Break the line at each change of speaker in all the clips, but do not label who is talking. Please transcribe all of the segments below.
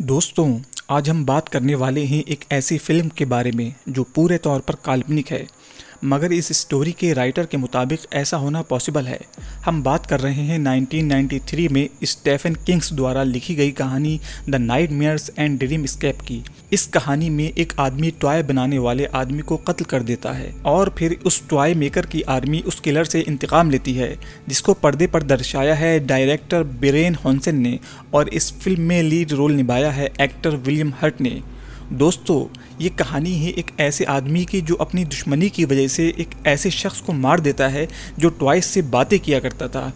दोस्तों आज हम बात करने वाले हैं एक ऐसी फिल्म के बारे में जो पूरे तौर पर काल्पनिक है मगर इस स्टोरी के राइटर के मुताबिक ऐसा होना पॉसिबल है हम बात कर रहे हैं 1993 में स्टेफन किंग्स द्वारा लिखी गई कहानी the nightmares and dreamscape की इस कहानी में एक आदमी टॉय बनाने वाले आदमी को कत्ल कर देता है और फिर उस टॉय मेकर की आर्मी उस किलर से इंतकाम लेती है जिसको पर्दे पर दर्शाया है डायरेक्टर बिरेन हॉन्सन ने और इस फिल्म में लीड रोल निभाया है एक्टर विलियम हर्ट ने दोस्तों ये कहानी है एक ऐसे आदमी की जो अपनी दुश्मनी की वजह से एक ऐसे शख्स को मार देता है जो ट्वाइस से बातें किया करता था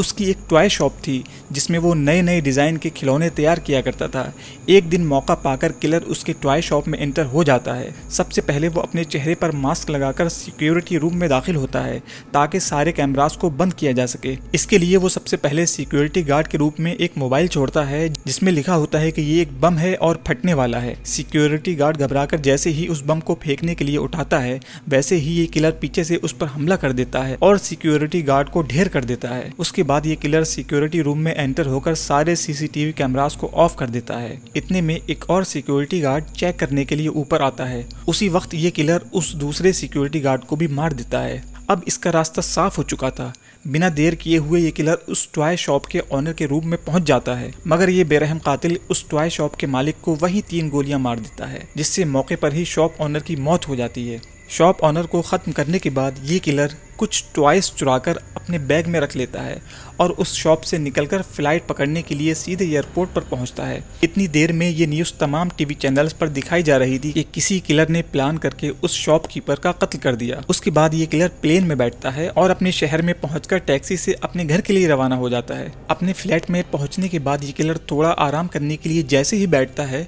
उसकी एक टॉय शॉप थी जिसमें वो नए नए डिज़ाइन के खिलौने तैयार किया करता था एक दिन मौका पाकर किलर उसके टॉय शॉप में एंटर हो जाता है सबसे पहले वो अपने चेहरे पर मास्क लगाकर सिक्योरिटी रूम में दाखिल होता है ताकि सारे कैमराज को बंद किया जा सके इसके लिए वो सबसे पहले सिक्योरिटी गार्ड के रूप में एक मोबाइल छोड़ता है जिसमें लिखा होता है कि ये एक बम है और फटने वाला है सिक्योरिटी गार्ड घबराकर जैसे ही उस बम को फेंकने के लिए उठाता है वैसे ही ये किलर पीछे से उस पर हमला कर देता है और सिक्योरिटी गार्ड को ढेर कर देता है उसके बाद ये किलर सिक्योरिटी रूम में एंटर होकर सारे सीसीटीवी कैमरास को ऑफ कर देता है इतने में एक और सिक्योरिटी गार्ड चेक करने के लिए ऊपर आता है उसी वक्त ये किलर उस दूसरे सिक्योरिटी गार्ड को भी मार देता है अब इसका रास्ता साफ हो चुका था बिना देर किए हुए ये किलर उस टॉय शॉप के ऑनर के रूप में पहुंच जाता है मगर ये बेरहम कातिल उस टॉय शॉप के मालिक को वही तीन गोलियां मार देता है जिससे मौके पर ही शॉप ऑनर की मौत हो जाती है शॉप ऑनर को ख़त्म करने के बाद ये किलर कुछ टॉयस चुराकर अपने बैग में रख लेता है और उस शॉप से निकलकर फ्लाइट पकड़ने के लिए सीधे एयरपोर्ट पर पहुंचता है इतनी देर में ये न्यूज़ तमाम टीवी चैनल्स पर दिखाई जा रही थी कि किसी किलर ने प्लान करके उस शॉपकीपर का कत्ल कर दिया उसके बाद ये किलर प्लेन में बैठता है और अपने शहर में पहुँच टैक्सी से अपने घर के लिए रवाना हो जाता है अपने फ्लैट में पहुँचने के बाद ये किलर थोड़ा आराम करने के लिए जैसे ही बैठता है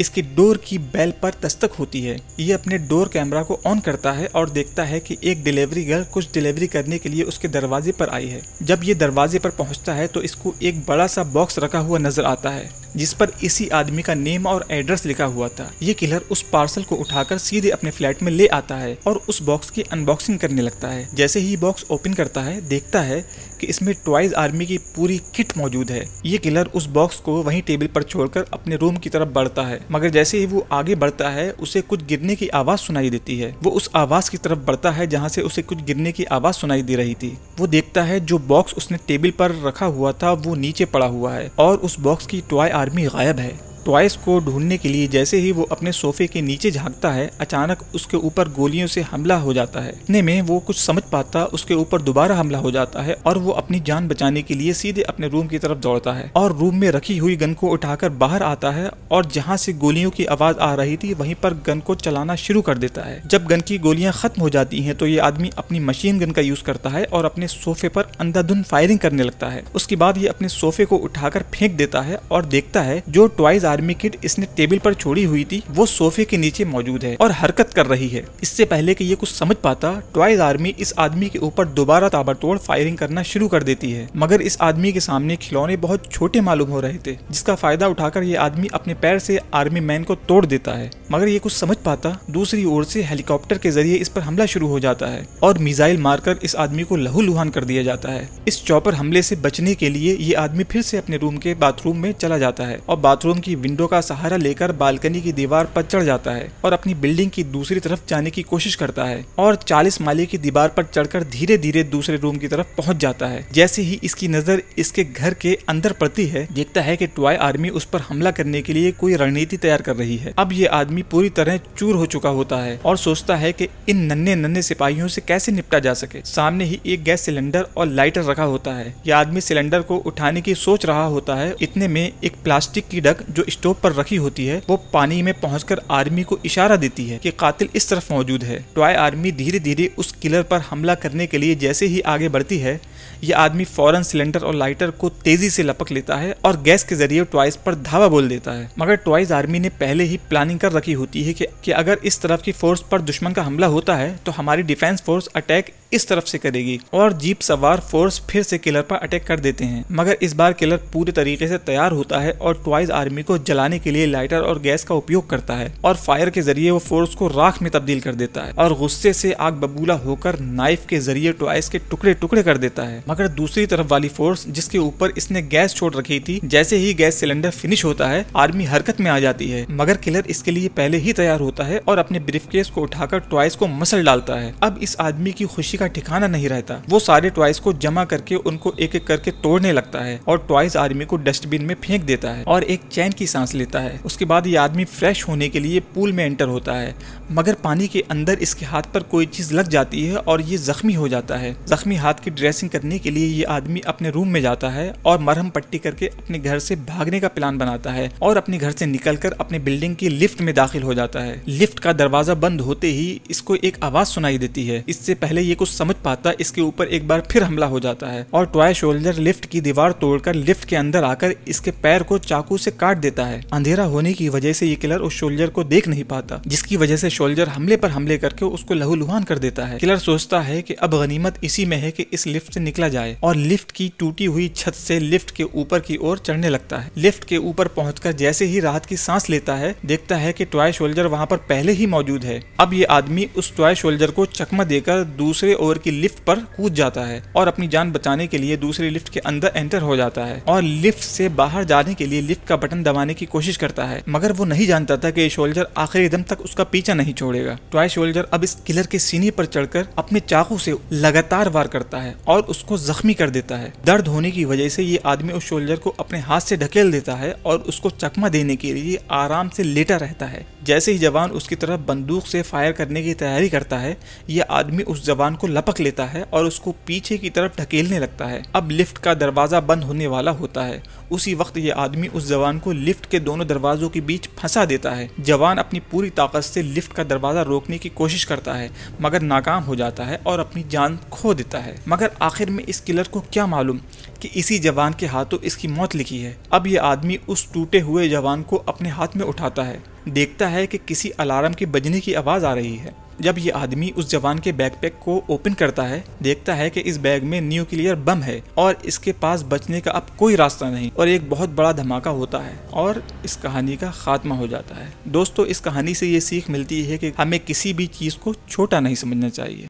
इसकी डोर की बेल पर दस्तक होती है ये अपने डोर कैमरा को ऑन करता है और देखता है कि एक डिलीवरी गर्ल कुछ डिलीवरी करने के लिए उसके दरवाजे पर आई है जब ये दरवाजे पर पहुंचता है तो इसको एक बड़ा सा बॉक्स रखा हुआ नजर आता है जिस पर इसी आदमी का नेम और एड्रेस लिखा हुआ था ये किलर उस पार्सल को उठाकर सीधे अपने फ्लैट में ले आता है और उस बॉक्स की अनबॉक्सिंग करने लगता है जैसे ही बॉक्स ओपन करता है देखता है कि इसमें ट्वाइज आर्मी की पूरी किट मौजूद है ये किलर उस बॉक्स को वहीं टेबल पर छोड़कर अपने रूम की तरफ बढ़ता है मगर जैसे ही वो आगे बढ़ता है उसे कुछ गिरने की आवाज़ सुनाई देती है वो उस आवाज़ की तरफ बढ़ता है जहाँ से उसे कुछ गिरने की आवाज़ सुनाई दे रही थी वो देखता है जो बॉक्स उसने टेबल पर रखा हुआ था वो नीचे पड़ा हुआ है और उस बॉक्स की टॉय आर्मी गायब है टॉयस को ढूंढने के लिए जैसे ही वो अपने सोफे के नीचे झांकता है अचानक उसके ऊपर गोलियों से हमला हो जाता है इतने में वो कुछ समझ पाता उसके ऊपर दोबारा हमला हो जाता है और वो अपनी जान बचाने के लिए सीधे अपने रूम की तरफ दौड़ता है और रूम में रखी हुई गन को उठाकर बाहर आता है और जहाँ से गोलियों की आवाज आ रही थी वहीं पर गन को चलाना शुरू कर देता है जब गन की गोलियां खत्म हो जाती है तो ये आदमी अपनी मशीन गन का यूज करता है और अपने सोफे पर अंधाधुन फायरिंग करने लगता है उसके बाद ये अपने सोफे को उठाकर फेंक देता है और देखता है जो टॉयज आ आर्मी किट इसने टेबल पर छोड़ी हुई थी वो सोफे के नीचे मौजूद है और हरकत कर रही है इससे पहले कि ये कुछ समझ पाता ट्वाइज आर्मी इस आदमी के ऊपर दोबारा ताबड़तोड़ फायरिंग करना शुरू कर देती है मगर इस आदमी के सामने खिलौने बहुत छोटे मालूम हो रहे थे जिसका फायदा उठाकर ये आदमी अपने पैर से आर्मी मैन को तोड़ देता है मगर ये कुछ समझ पाता दूसरी ओर से हेलीकॉप्टर के जरिए इस पर हमला शुरू हो जाता है और मिसाइल मारकर इस आदमी को लहू लुहान कर दिया जाता है इस चौपर हमले से बचने के लिए ये आदमी फिर से अपने रूम के बाथरूम में चला जाता है और बाथरूम की विंडो का सहारा लेकर बालकनी की दीवार पर चढ़ जाता है और अपनी बिल्डिंग की दूसरी तरफ जाने की कोशिश करता है और चालीस माले की दीवार पर चढ़कर धीरे धीरे दूसरे रूम की तरफ पहुँच जाता है जैसे ही इसकी नजर इसके घर के अंदर पड़ती है देखता है की टॉय आर्मी उस पर हमला करने के लिए कोई रणनीति तैयार कर रही है अब ये आदमी आदमी पूरी तरह चूर हो चुका होता है और सोचता है कि इन नन्हे नन्हे सिपाहियों से कैसे निपटा जा सके सामने ही एक गैस सिलेंडर और लाइटर रखा होता है यह आदमी सिलेंडर को उठाने की सोच रहा होता है इतने में एक प्लास्टिक की डक जो स्टोव पर रखी होती है वो पानी में पहुँच आर्मी को इशारा देती है की कातिल इस तरफ मौजूद है टॉय आर्मी धीरे धीरे उस किलर पर हमला करने के लिए जैसे ही आगे बढ़ती है यह आदमी फौरन सिलेंडर और लाइटर को तेजी से लपक लेता है और गैस के जरिए ट्वाइस पर धावा बोल देता है मगर ट्वाइस आर्मी ने पहले ही प्लानिंग कर रखी की होती है कि, कि अगर इस तरफ की फोर्स पर दुश्मन का हमला होता है तो हमारी डिफेंस फोर्स अटैक इस तरफ से करेगी और जीप सवार फोर्स फिर से किलर पर अटैक कर देते हैं मगर इस बार किलर पूरे तरीके से तैयार होता है और ट्वाइस आर्मी को जलाने के लिए लाइटर और गैस का उपयोग करता है और फायर के जरिए वो फोर्स को राख में तब्दील कर देता है और गुस्से से आग बबूला होकर नाइफ के जरिए ट्वाइस के टुकड़े टुकड़े कर देता है मगर दूसरी तरफ वाली फोर्स जिसके ऊपर इसने गैस छोड़ रखी थी जैसे ही गैस सिलेंडर फिनिश होता है आर्मी हरकत में आ जाती है मगर किलर इसके लिए पहले ही तैयार होता है और अपने ब्रीफकेस को उठाकर ट्वाइस को मसल डालता है अब इस आदमी की खुशी का ठिकाना नहीं रहता वो सारे ट्वाइस को जमा करके उनको एक एक करके तोड़ने लगता है और टॉयस आदमी को डस्टबिन में फेंक देता है और एक चैन की सांस लेता है उसके बाद ये आदमी फ्रेश होने के लिए पूल में एंटर होता है मगर पानी के अंदर इसके हाथ पर कोई चीज लग जाती है और ये जख्मी हो जाता है जख्मी हाथ की ड्रेसिंग करने के लिए ये आदमी अपने रूम में जाता है और मरहम पट्टी करके अपने घर से भागने का प्लान बनाता है और अपने घर से निकलकर अपने बिल्डिंग की लिफ्ट में दाखिल दाखिल हो जाता है लिफ्ट का दरवाजा बंद होते ही इसको एक आवाज सुनाई देती है इससे पहले ये कुछ समझ पाता इसके ऊपर एक बार फिर हमला हो जाता है और टॉय शोल्डर लिफ्ट की दीवार तोड़कर लिफ्ट के अंदर आकर इसके पैर को चाकू से काट देता है अंधेरा होने की वजह से ये किलर उस शोल्जर को देख नहीं पाता जिसकी वजह से शोल्जर हमले पर हमले करके उसको लहूलुहान कर देता है किलर सोचता है कि अब गनीमत इसी में है कि इस लिफ्ट से निकला जाए और लिफ्ट की टूटी हुई छत से लिफ्ट के ऊपर की ओर चढ़ने लगता है लिफ्ट के ऊपर पहुंचकर जैसे ही राहत की सांस लेता है देखता है की टॉय शोल्जर वहां पर पहले ही मौजूद है अब ये आदमी उस टॉय शोल्जर को चकमा देकर दूसरे ओवर की लिफ्ट पर कूद जाता है और अपनी जान बचाने के लिए दूसरी लिफ्ट के अंदर एंटर हो जाता है और लिफ्ट से बाहर जाने के लिए लिफ्ट का बटन दबाने की कोशिश करता है मगर वो नहीं जानता था कि शोल्जर आखिरी दम तक उसका पीछा नहीं छोड़ेगा टॉय शोल्जर अब इस किलर के सीने पर चढ़कर अपने चाकू से लगातार वार करता है और उसको जख्मी कर देता है दर्द होने की वजह से ये आदमी उस शोल्जर को अपने हाथ से ढकेल देता है और उसको चकमा देने के लिए आराम से लेटा रहता है जैसे ही जवान उसकी तरफ बंदूक से फायर करने की तैयारी करता है यह आदमी उस जवान को लपक लेता है और उसको पीछे की तरफ ढकेलने लगता है अब लिफ्ट का दरवाज़ा बंद होने वाला होता है उसी वक्त यह आदमी उस जवान को लिफ्ट के दोनों दरवाज़ों के बीच फंसा देता है जवान अपनी पूरी ताकत से लिफ्ट का दरवाज़ा रोकने की कोशिश करता है मगर नाकाम हो जाता है और अपनी जान खो देता है मगर आखिर में इस किलर को क्या मालूम कि इसी जवान के हाथों इसकी मौत लिखी है अब यह आदमी उस टूटे हुए जवान को अपने हाथ में उठाता है देखता है कि किसी अलार्म के बजने की आवाज़ आ रही है जब ये आदमी उस जवान के बैकपैक को ओपन करता है देखता है कि इस बैग में न्यूक्लियर बम है और इसके पास बचने का अब कोई रास्ता नहीं और एक बहुत बड़ा धमाका होता है और इस कहानी का खात्मा हो जाता है दोस्तों इस कहानी से ये सीख मिलती है कि हमें किसी भी चीज़ को छोटा नहीं समझना चाहिए